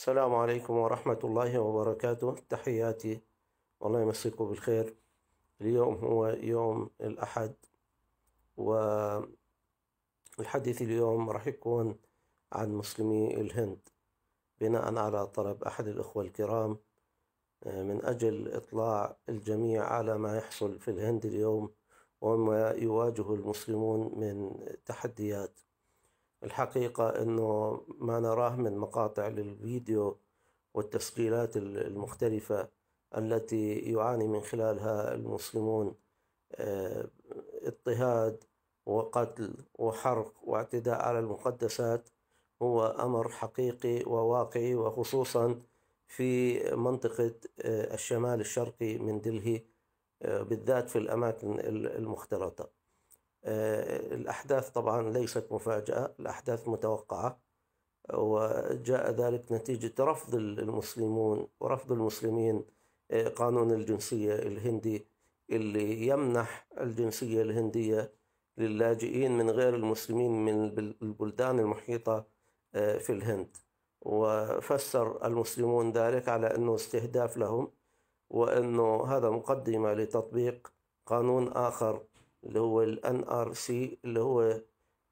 السلام عليكم ورحمة الله وبركاته تحياتي والله يمسيكم بالخير اليوم هو يوم الأحد والحديث اليوم راح يكون عن مسلمي الهند بناء على طلب أحد الأخوة الكرام آه، من أجل إطلاع الجميع على ما يحصل في الهند اليوم وما يواجه المسلمون من تحديات الحقيقة أنه ما نراه من مقاطع للفيديو والتسجيلات المختلفة التي يعاني من خلالها المسلمون آه، اضطهاد وقتل وحرق واعتداء على المقدسات هو أمر حقيقي وواقعي وخصوصا في منطقة آه، الشمال الشرقي من دلهي آه، بالذات في الأماكن المختلطة آه، الأحداث طبعا ليست مفاجأة الأحداث متوقعة وجاء ذلك نتيجة رفض المسلمون ورفض المسلمين آه، قانون الجنسية الهندي اللي يمنح الجنسية الهندية للاجئين من غير المسلمين من البلدان المحيطة آه، في الهند وفسر المسلمون ذلك على أنه استهداف لهم وأنه هذا مقدمة لتطبيق قانون آخر اللي هو الان ار سي اللي هو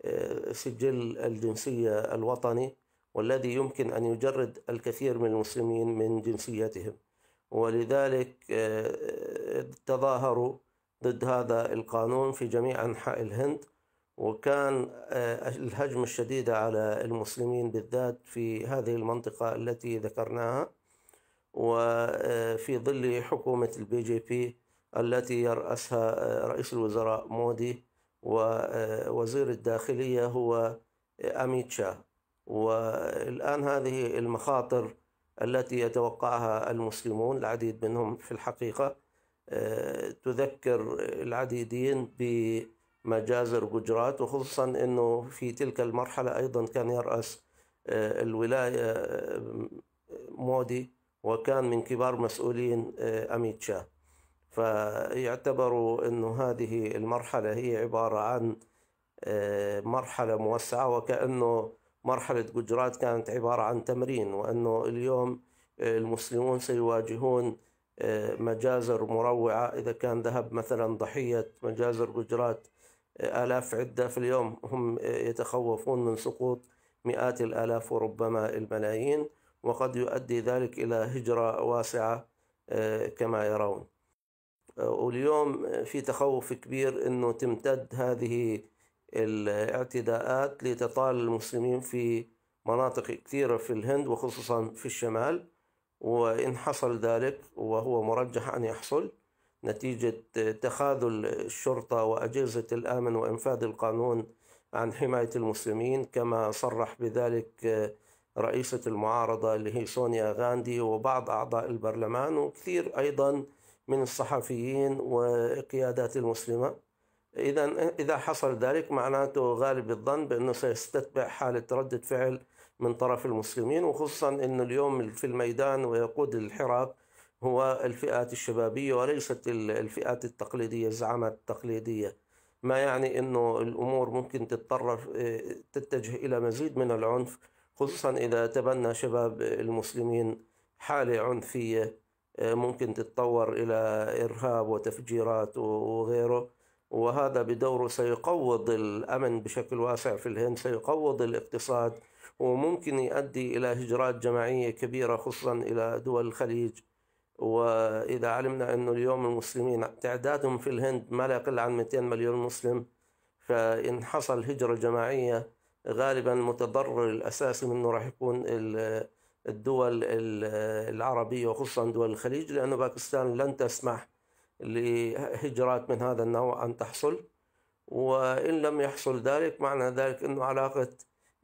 آه، سجل الجنسيه الوطني والذي يمكن ان يجرد الكثير من المسلمين من جنسيتهم ولذلك آه، تظاهروا ضد هذا القانون في جميع انحاء الهند وكان آه، الهجمة الشديدة على المسلمين بالذات في هذه المنطقة التي ذكرناها وفي ظل حكومة البي جي بي التي يرأسها آه، رئيس الوزراء مودي ووزير آه، الداخلية هو آه، أميت شاه والآن هذه المخاطر التي يتوقعها المسلمون العديد منهم في الحقيقة تذكر العديدين بمجازر ججرات وخصوصا أنه في تلك المرحلة أيضا كان يرأس الولاية مودي وكان من كبار مسؤولين أميت شاه فيعتبروا أنه هذه المرحلة هي عبارة عن آه، مرحلة موسعة وكأنه مرحلة جوجرات كانت عبارة عن تمرين وأنه اليوم آه، المسلمون سيواجهون آه، مجازر مروعة إذا كان ذهب مثلا ضحية مجازر جوجرات آلاف عدة في اليوم هم يتخوفون من سقوط مئات الآلاف وربما الملايين وقد يؤدي ذلك إلى هجرة واسعة كما يرون واليوم في تخوف كبير أنه تمتد هذه الاعتداءات لتطال المسلمين في مناطق كثيرة في الهند وخصوصا في الشمال وإن حصل ذلك وهو مرجح أن يحصل نتيجة تخاذل الشرطة وأجهزة الأمن وإنفاذ القانون عن حماية المسلمين كما صرح بذلك رئيسة المعارضة اللي هي سونيا غاندي وبعض أعضاء البرلمان وكثير أيضا من الصحفيين والقيادات المسلمة إذا إذا حصل ذلك معناته غالب الظن بأنه سيستتبع حالة ردة فعل من طرف المسلمين وخصوصا أنه اليوم في الميدان ويقود الحراك هو الفئات الشبابية وليست الفئات التقليدية الزعامات التقليدية ما يعني أنه الأمور ممكن تتطرف تتجه إلى مزيد من العنف خصوصا إذا تبنى شباب المسلمين حالة عنفية آه، ممكن تتطور إلى إرهاب وتفجيرات وغيره وهذا بدوره سيقوض الأمن بشكل واسع في الهند سيقوض الاقتصاد وممكن يؤدي إلى هجرات جماعية كبيرة خصوصا إلى دول الخليج وإذا علمنا أنه اليوم المسلمين تعدادهم في الهند ما لا يقل عن 200 مليون مسلم فإن حصل هجرة جماعية غالبا متضرر الأساسي منه راح يكون الدول العربية وخصوصا دول الخليج لأن باكستان لن تسمح لهجرات من هذا النوع أن تحصل وإن لم يحصل ذلك معنى ذلك أن علاقة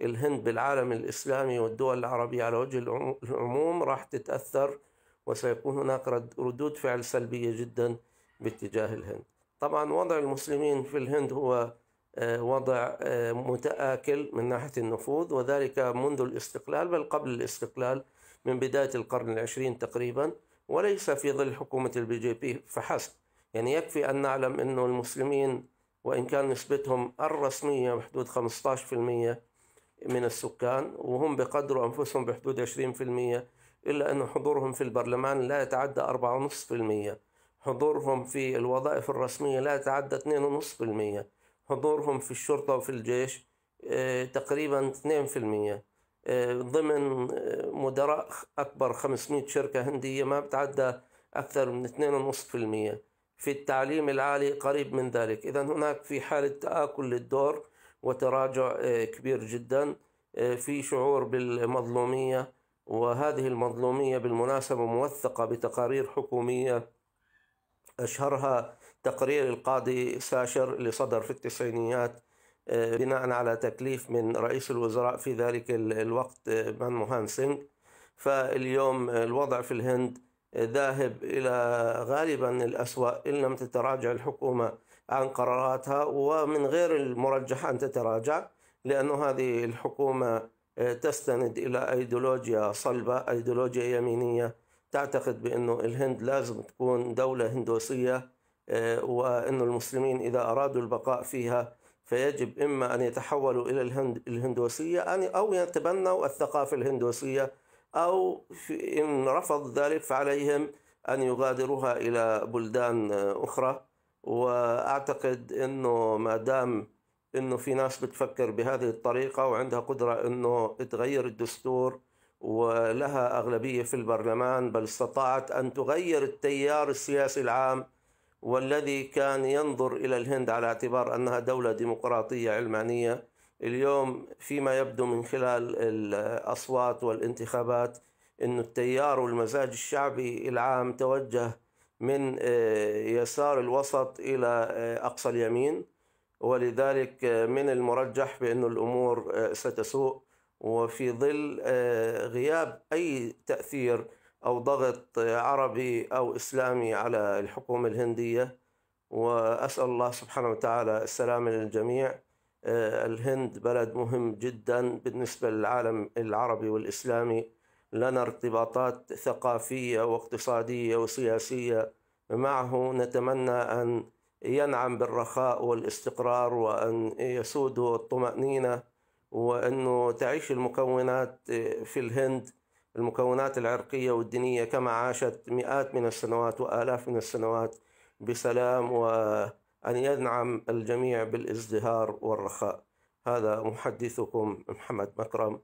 الهند بالعالم الإسلامي والدول العربية على وجه العموم راح تتأثر وسيكون هناك ردود فعل سلبية جدا باتجاه الهند طبعا وضع المسلمين في الهند هو آه، وضع آه، متآكل من ناحية النفوذ وذلك منذ الاستقلال بل قبل الاستقلال من بداية القرن العشرين تقريبا وليس في ظل حكومة البي جي بي فحسب يعني يكفي أن نعلم أن المسلمين وإن كان نسبتهم الرسمية بحدود 15% من السكان وهم بقدروا أنفسهم بحدود 20% إلا أن حضورهم في البرلمان لا يتعدى 4.5% حضورهم في الوظائف الرسمية لا يتعدى 2.5% حضورهم في الشرطة وفي الجيش آه، تقريبا 2% آه، ضمن آه، مدراء أكبر 500 شركة هندية ما بتعدى أكثر من 2.5% في التعليم العالي قريب من ذلك إذا هناك في حالة تآكل للدور وتراجع كبير جدا في شعور بالمظلومية وهذه المظلومية بالمناسبة موثقة بتقارير حكومية أشهرها تقرير القاضي ساشر اللي صدر في التسعينيات آه، بناء على تكليف من رئيس الوزراء في ذلك الوقت آه، منموهان سينغ فاليوم آه، الوضع في الهند ذاهب إلى غالبا الأسوأ إن لم تتراجع الحكومة عن قراراتها ومن غير المرجح أن تتراجع لأن هذه الحكومة تستند إلى أيديولوجيا صلبة أيديولوجيا يمينية تعتقد بأنه الهند لازم تكون دولة هندوسية آه، وأن المسلمين إذا أرادوا البقاء فيها فيجب إما أن يتحولوا إلى الهند الهندوسية أو يتبنوا الثقافة الهندوسية أو إن رفض ذلك فعليهم أن يغادروها إلى بلدان أخرى وأعتقد أنه ما دام أنه في ناس بتفكر بهذه الطريقة وعندها قدرة أنه تغير الدستور ولها أغلبية في البرلمان بل استطاعت أن تغير التيار السياسي العام والذي كان ينظر إلى الهند على اعتبار أنها دولة ديمقراطية علمانية اليوم فيما يبدو من خلال الأصوات والانتخابات أن التيار والمزاج الشعبي العام توجه من آه، يسار الوسط إلى آه، أقصى اليمين ولذلك آه، من المرجح بأن الأمور ستسوء وفي ظل غياب أي تأثير أو ضغط عربي أو إسلامي على الحكومة الهندية وأسأل الله سبحانه وتعالى السلام للجميع آه، الهند بلد مهم جدا بالنسبة للعالم العربي والإسلامي لنا ارتباطات ثقافية واقتصادية وسياسية معه نتمنى أن ينعم بالرخاء والاستقرار وأن يسوده الطمأنينة وأنه تعيش المكونات في الهند المكونات العرقية والدينية كما عاشت مئات من السنوات وآلاف من السنوات بسلام وأن ينعم الجميع بالازدهار والرخاء هذا محدثكم محمد مكرم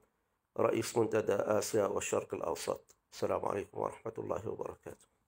رئيس منتدى آسيا والشرق الأوسط السلام عليكم ورحمة الله وبركاته